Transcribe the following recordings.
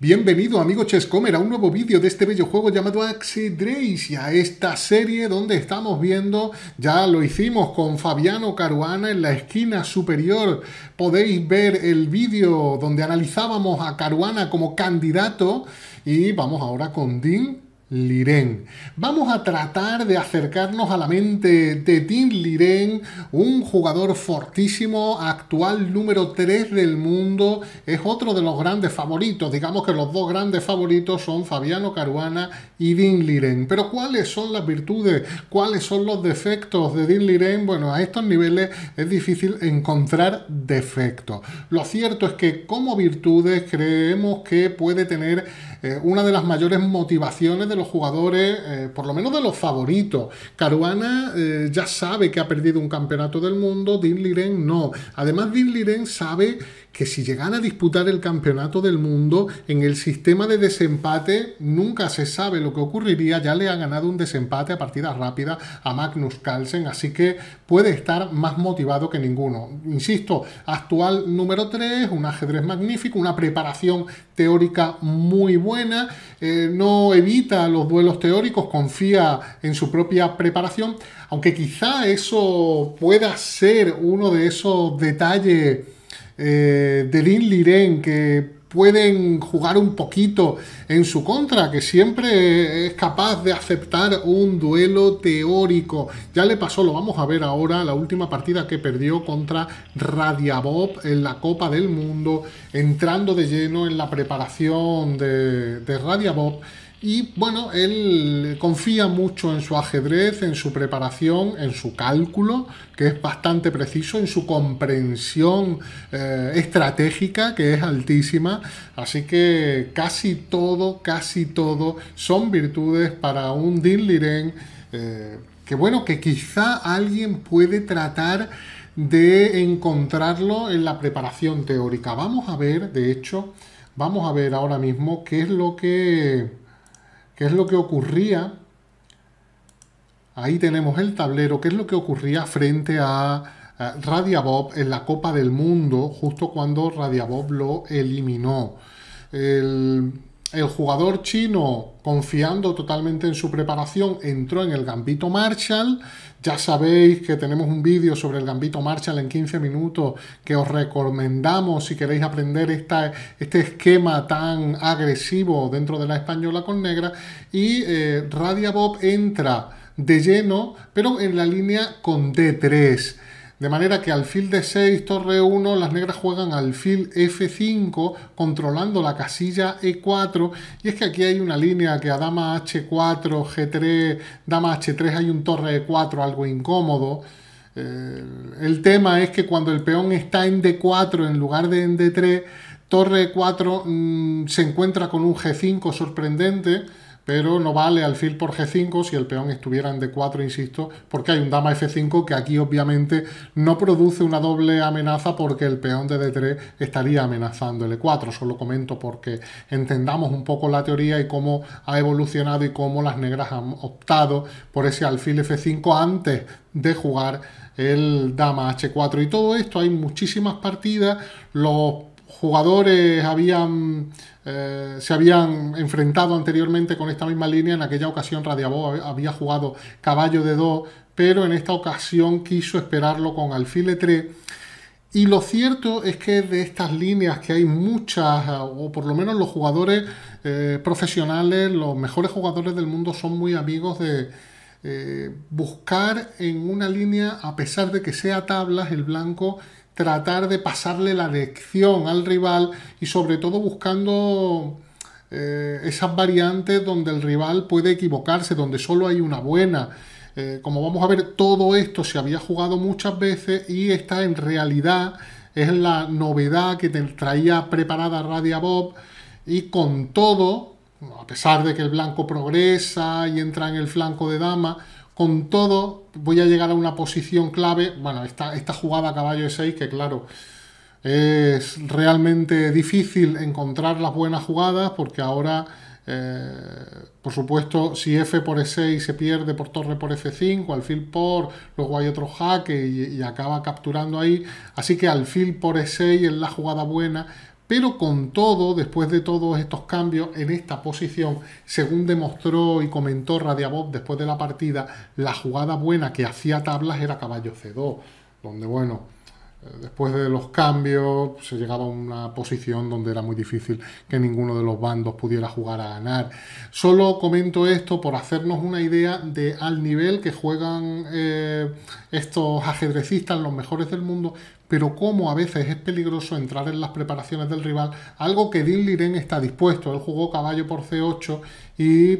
Bienvenido amigo Chesscomer a un nuevo vídeo de este bello juego llamado Axe y a esta serie donde estamos viendo, ya lo hicimos con Fabiano Caruana en la esquina superior, podéis ver el vídeo donde analizábamos a Caruana como candidato y vamos ahora con Dean Liren. Vamos a tratar de acercarnos a la mente de Tim Liren, un jugador fortísimo, actual número 3 del mundo, es otro de los grandes favoritos. Digamos que los dos grandes favoritos son Fabiano Caruana y Dean Liren. Pero ¿cuáles son las virtudes? ¿Cuáles son los defectos de Dean Liren? Bueno, a estos niveles es difícil encontrar defectos. Lo cierto es que como virtudes creemos que puede tener eh, una de las mayores motivaciones de los jugadores, eh, por lo menos de los favoritos. Caruana eh, ya sabe que ha perdido un campeonato del mundo, Din Liren no. Además, Din Liren sabe que si llegan a disputar el campeonato del mundo, en el sistema de desempate nunca se sabe lo que ocurriría, ya le ha ganado un desempate a partida rápida a Magnus Carlsen, así que puede estar más motivado que ninguno. Insisto, actual número 3, un ajedrez magnífico, una preparación teórica muy buena, eh, no evita los duelos teóricos, confía en su propia preparación, aunque quizá eso pueda ser uno de esos detalles eh, de Lin Liren, que pueden jugar un poquito en su contra, que siempre es capaz de aceptar un duelo teórico. Ya le pasó, lo vamos a ver ahora, la última partida que perdió contra Radiabob en la Copa del Mundo, entrando de lleno en la preparación de, de y bueno, él confía mucho en su ajedrez, en su preparación, en su cálculo, que es bastante preciso, en su comprensión eh, estratégica, que es altísima. Así que casi todo, casi todo son virtudes para un Din eh, que bueno, que quizá alguien puede tratar de encontrarlo en la preparación teórica. Vamos a ver, de hecho, vamos a ver ahora mismo qué es lo que ¿Qué es lo que ocurría? Ahí tenemos el tablero. ¿Qué es lo que ocurría frente a, a en la Copa del Mundo, justo cuando Radiabob lo eliminó? El, el jugador chino, confiando totalmente en su preparación, entró en el gambito Marshall. Ya sabéis que tenemos un vídeo sobre el gambito Marshall en 15 minutos que os recomendamos si queréis aprender este esquema tan agresivo dentro de la española con negra. Y eh, Radia Bob entra de lleno, pero en la línea con D3 de manera que alfil D6, torre 1, las negras juegan alfil F5 controlando la casilla E4 y es que aquí hay una línea que a dama H4, G3, dama H3 hay un torre E4 algo incómodo. Eh, el tema es que cuando el peón está en D4 en lugar de en D3, torre E4 mm, se encuentra con un G5 sorprendente pero no vale alfil por g5 si el peón estuviera en d4, insisto, porque hay un dama f5 que aquí obviamente no produce una doble amenaza porque el peón de d3 estaría amenazando el e 4 Solo comento porque entendamos un poco la teoría y cómo ha evolucionado y cómo las negras han optado por ese alfil f5 antes de jugar el dama h4. Y todo esto hay muchísimas partidas, los jugadores habían, eh, se habían enfrentado anteriormente con esta misma línea. En aquella ocasión Radiabó había jugado caballo de 2, pero en esta ocasión quiso esperarlo con alfile 3. Y lo cierto es que de estas líneas que hay muchas, eh, o por lo menos los jugadores eh, profesionales, los mejores jugadores del mundo son muy amigos de, eh, buscar en una línea, a pesar de que sea tablas, el blanco tratar de pasarle la lección al rival y sobre todo buscando eh, esas variantes donde el rival puede equivocarse, donde solo hay una buena. Eh, como vamos a ver, todo esto se había jugado muchas veces y esta en realidad es la novedad que te traía preparada Radia Bob y con todo a pesar de que el blanco progresa y entra en el flanco de dama, con todo voy a llegar a una posición clave. Bueno, esta, jugada a caballo e 6, que claro, es realmente difícil encontrar las buenas jugadas porque ahora, eh, por supuesto, si F por E6 se pierde por torre por F5, alfil por, luego hay otro jaque y, y acaba capturando ahí. Así que alfil por E6 es la jugada buena, pero con todo, después de todos estos cambios en esta posición, según demostró y comentó Radiabob después de la partida, la jugada buena que hacía tablas era caballo C2, donde bueno, Después de los cambios se llegaba a una posición donde era muy difícil que ninguno de los bandos pudiera jugar a ganar. Solo comento esto por hacernos una idea de al nivel que juegan eh, estos ajedrecistas, los mejores del mundo, pero cómo a veces es peligroso entrar en las preparaciones del rival, algo que Din Liren está dispuesto. Él jugó caballo por C8 y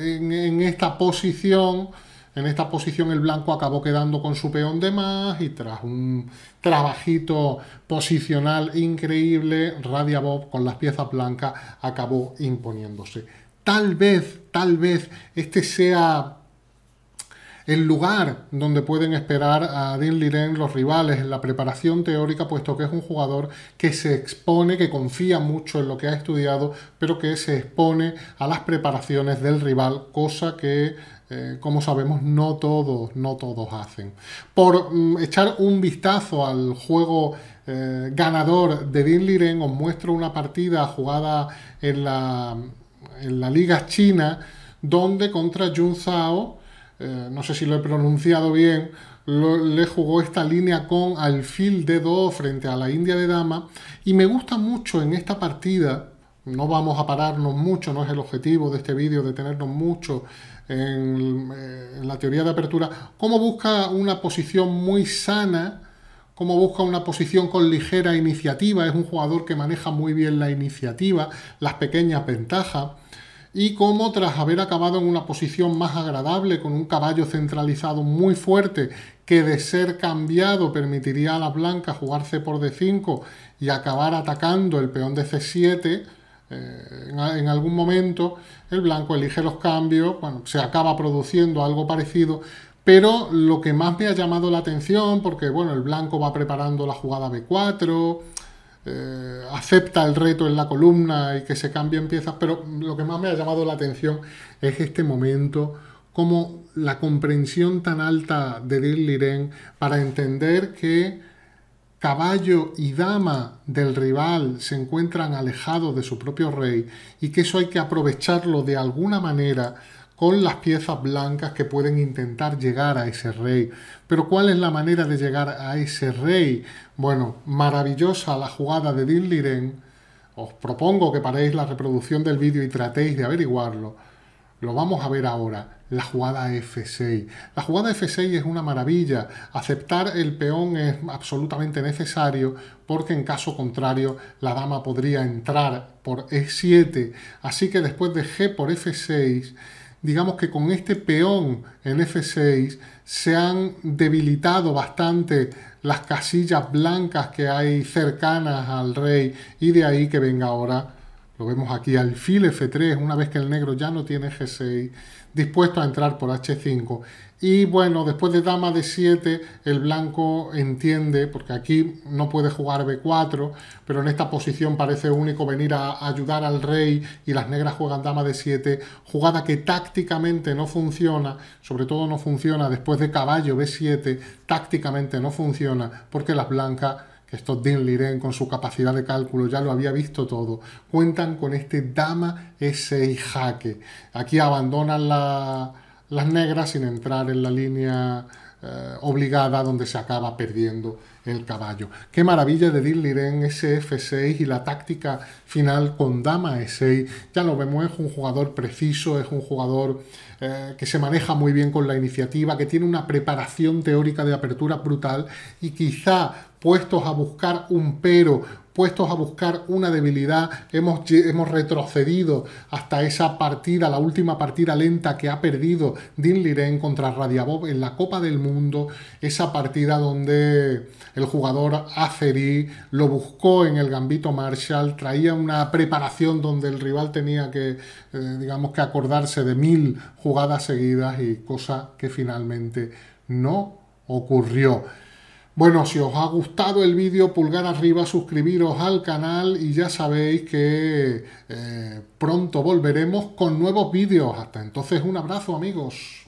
en esta posición en esta posición el blanco acabó quedando con su peón de más y tras un trabajito posicional increíble, Radia Bob con las piezas blancas acabó imponiéndose. Tal vez, tal vez este sea el lugar donde pueden esperar a Din Liren los rivales, en la preparación teórica, puesto que es un jugador que se expone, que confía mucho en lo que ha estudiado, pero que se expone a las preparaciones del rival, cosa que eh, como sabemos, no todos, no todos hacen. Por mm, echar un vistazo al juego eh, ganador de Din Liren, os muestro una partida jugada en la, en la Liga China, donde contra Jun Zhao eh, no sé si lo he pronunciado bien, le jugó esta línea con alfil de 2 frente a la India de dama y me gusta mucho en esta partida, no vamos a pararnos mucho, no es el objetivo de este vídeo detenernos mucho en, eh, en, la teoría de apertura, cómo busca una posición muy sana, cómo busca una posición con ligera iniciativa, es un jugador que maneja muy bien la iniciativa, las pequeñas ventajas y cómo tras haber acabado en una posición más agradable con un caballo centralizado muy fuerte que de ser cambiado permitiría a las blancas jugar C por D5 y acabar atacando el peón de C7, eh, en, algún momento el blanco elige los cambios, bueno, se acaba produciendo algo parecido, pero lo que más me ha llamado la atención, porque bueno, el blanco va preparando la jugada B4, eh, acepta el reto en la columna y que se cambien piezas, pero lo que más me ha llamado la atención es este momento, como la comprensión tan alta de Dil Liren para entender que caballo y dama del rival se encuentran alejados de su propio rey y que eso hay que aprovecharlo de alguna manera con las piezas blancas que pueden intentar llegar a ese rey. Pero ¿cuál es la manera de llegar a ese rey? Bueno, maravillosa la jugada de Din Liren. Os propongo que paréis la reproducción del vídeo y tratéis de averiguarlo. Lo vamos a ver ahora, la jugada F6. La jugada F6 es una maravilla. Aceptar el peón es absolutamente necesario porque en caso contrario la dama podría entrar por E7. Así que después de G por F6 digamos que con este peón en F6 se han debilitado bastante las casillas blancas que hay cercanas al rey y de ahí que venga ahora lo vemos aquí alfil F3, una vez que el negro ya no tiene G6, dispuesto a entrar por H5. Y bueno, después de dama de 7, el blanco entiende, porque aquí no puede jugar B4, pero en esta posición parece único venir a ayudar al rey y las negras juegan dama de 7, jugada que tácticamente no funciona, sobre todo no funciona después de caballo B7, tácticamente no funciona, porque las blancas ...estos Dean Liren con su capacidad de cálculo ya lo había visto todo. Cuentan con este dama S6 jaque. Aquí abandonan las negras sin entrar en la línea eh, obligada donde se acaba perdiendo el caballo. Qué maravilla de Dean Liren ese F6 y la táctica final con dama E6. Ya lo vemos, es un jugador preciso, es un jugador eh, que se maneja muy bien con la iniciativa, que tiene una preparación teórica de apertura brutal y quizá puestos a buscar un pero, puestos a buscar una debilidad, hemos, hemos, retrocedido hasta esa partida, la última partida lenta que ha perdido Din Liren contra Radiabob en la Copa del Mundo, esa partida donde el jugador Aceri lo buscó en el gambito Marshall, traía una preparación donde el rival tenía que, eh, digamos que acordarse de mil jugadas seguidas y cosa que finalmente no ocurrió. Bueno, si os ha gustado el vídeo, pulgar arriba, suscribiros al canal y ya sabéis que eh, pronto volveremos con nuevos vídeos. Hasta entonces, un abrazo amigos.